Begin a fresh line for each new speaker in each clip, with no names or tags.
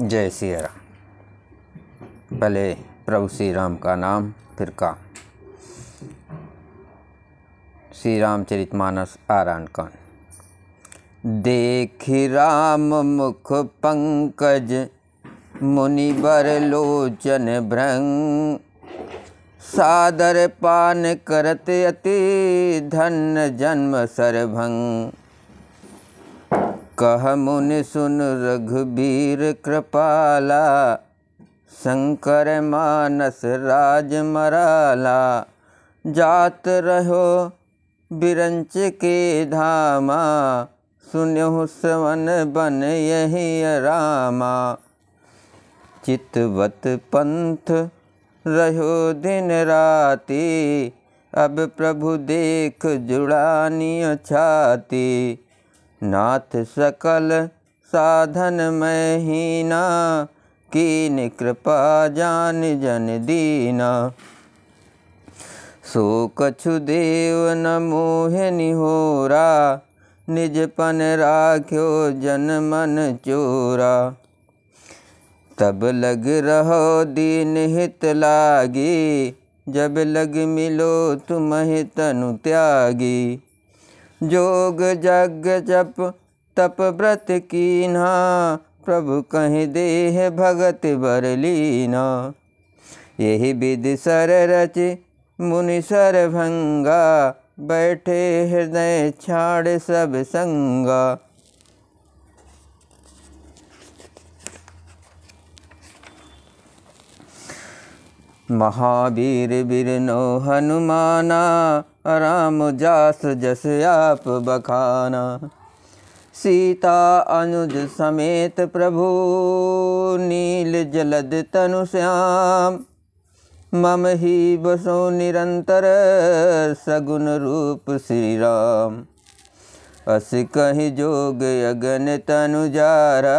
जय श्री राम पहले प्रभु श्री राम का नाम फिर का श्री रामचरित मानस आरान कौन देख राम मुख पंकज मुनि बर लोचन भ्रंग सादर पान करत अति धन जन्म सरभंग कह मुनि सुन रघुबीर कृपाला शंकर मानस राज मराला जात रहो बिरंच के धामा सुनहु सवन बन यही रामा चितवत पंथ रहो दिन राती अब प्रभु देख जुड़ानी छाती नाथ सकल साधन महीना कीन कृपा जान जन दीना सो कछु देव न मोहनि होरा निजपन राख्यो जन मन चोरा तब लग रहो दीन हित लागी जब लग मिलो तुम तनु त्यागी जोग जग जप तप व्रत कीन्हा प्रभु कहीं देह भगत बर लीना यही विधि सर रच मुनि सर भंगा बैठे हृदय छाड़ सब संगा महावीर बिरनो हनुमाना राम जास जस आप बखाना सीता अनुज समेत प्रभु नील जलद तनु श्याम मम ही बसो निरंतर सगुन रूप श्री राम अस कहीं जोग अगन तनुजारा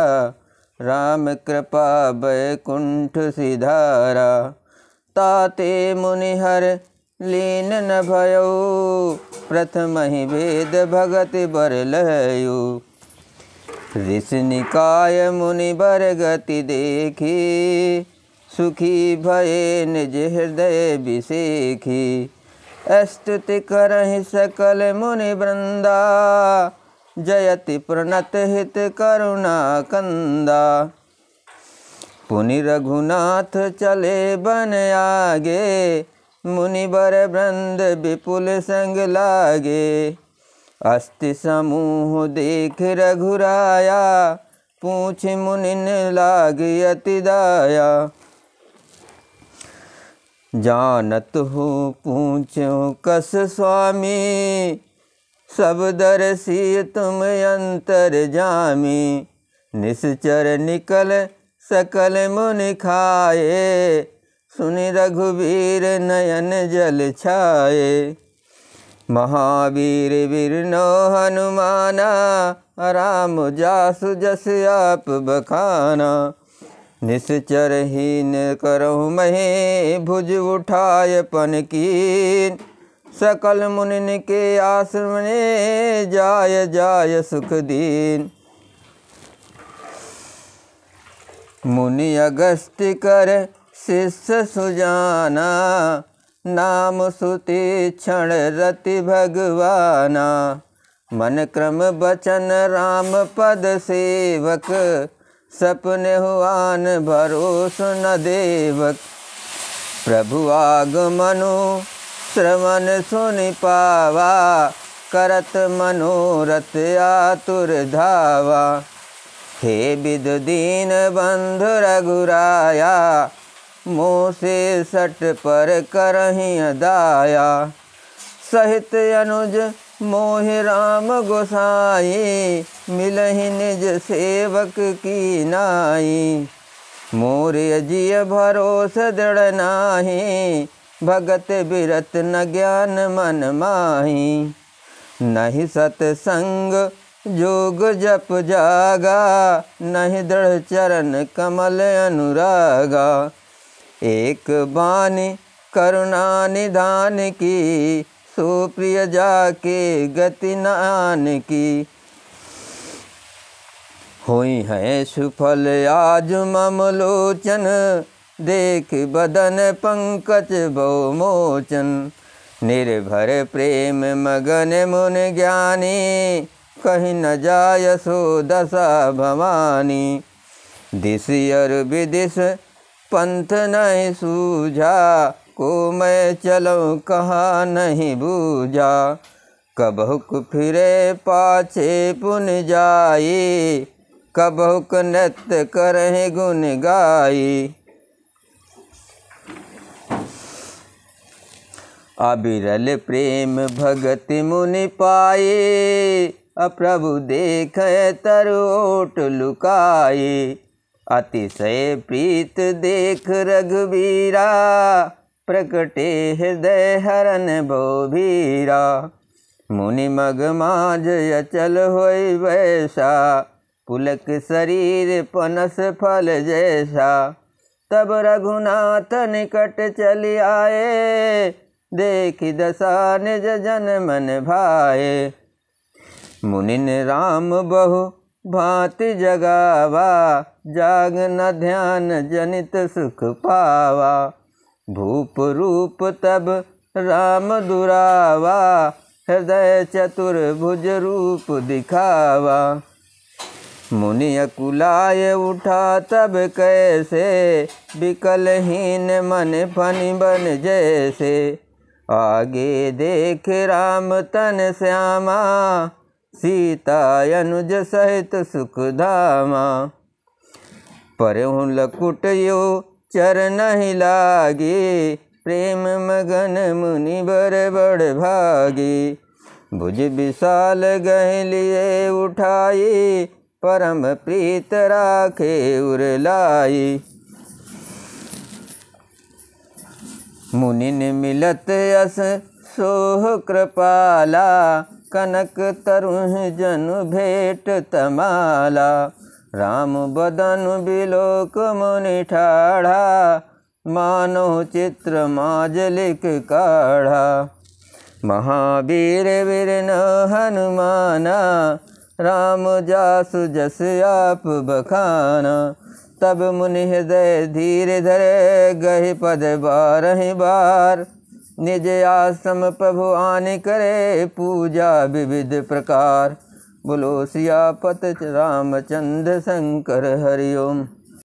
राम कृपा बैकुंठ सिधारा ताते मुनिहर लीन न भयो प्रथम ही भेद भगत बर लयो ऋषि निकाय मुनि बर गति देखी सुखी भये निज हृदय विशेखी स्तुति करहि सकल मुनि वृंदा जयति प्रणत हित करुणा कंदा मुनि रघुनाथ चले बन आगे मुनिबर वृंद विपुल संग लागे अस्ति समूह देख रघुराया पूछ मुनिन लाग अति दाया जानत हो पूछो कस स्वामी सब दर्शी तुम अंतर जामी निश्चर निकल सकल मुनि खाए सुनि रघुवीर नयन जल छाए महावीर वीर नो हनुमाना राम जासु जस आप बखाना निश्चर हीन करो महे भुज उठाय पन कीन सकल मुनिन के आश्रम ने जाय जाय सुख दीन मुनि अगस्त कर शिष्य सुजाना नाम सुति क्षण रति भगवाना मन क्रम बचन राम पद सेवक सपने हुआन भरोस न देवक प्रभु आगमनु श्रवण सुनि पावा करत मनोरथ आतुर धावा হে বিদুদিন বন্ধু रघुराया मुँह सट पर करही दाया सहित अनुज मोह राम गोसाई मिलही निज सेवक की नाई मोरिय जिय भरोस दृढ़ नाही भगत बिरत न ज्ञान मन माही नहीं सतसंग जोग जप जागा नहीं दृढ़ चरण कमल अनुरागा एक बानी करुणा निधान की सुप्रिय जाके गति नान की हुई है सुफल आज ममलोचन देख बदन पंकज बहुमोचन निर्भर प्रेम मगन मुन ज्ञानी कहीं न जाय सो दशा भवानी दिस विदिश पंथ नहीं सूझा को मैं चलो कहाँ नहीं बूझा कबहुक फिरे पाछे पुन जाए कबहुक नृत्य करहे गुन गाई अबिरल प्रेम भगत मुनि पाए प्रभु देख तरोट लुकाए अतिशय प्रीत देख रघुबीरा प्रकटे हृदय हरन बोबीरा मुनि मगमाज अचल होय वैसा पुलक शरीर पनस फल जैसा तब रघुनाथ निकट चल आए देख दशा निज जन मन भाए मुनिन राम बहु भांति जगावा न ध्यान जनित सुख पावा भूप रूप तब राम दुरावा हृदय चतुर भुज रूप दिखावा मुनि अकुलाय उठा तब कैसे विकलहीन मन फनी बन जैसे आगे देख राम तन श्यामा सीतायनुज सहित सुखधामा पर लकुट यो चर नहीं लागे प्रेम मगन मुनि बर बड़ भागी भुज विशाल गहलिए उठाए उठाई परम प्रीत राखे उर लाई मुनिन मिलत अस सोह कृपाला कनक तरुह जन भेट तमाला राम बदन बिलोक मुनि ठाढ़ा मानो चित्र माजलिक काढ़ा महावीर वीर न हनुमाना राम जासु जस आप बखाना तब मुनि हृदय धीरे धरे गहि पद बारह बार निज आसम प्रभु आन करे पूजा विविध प्रकार बोलो सियापत रामचंद्र शंकर हरिओम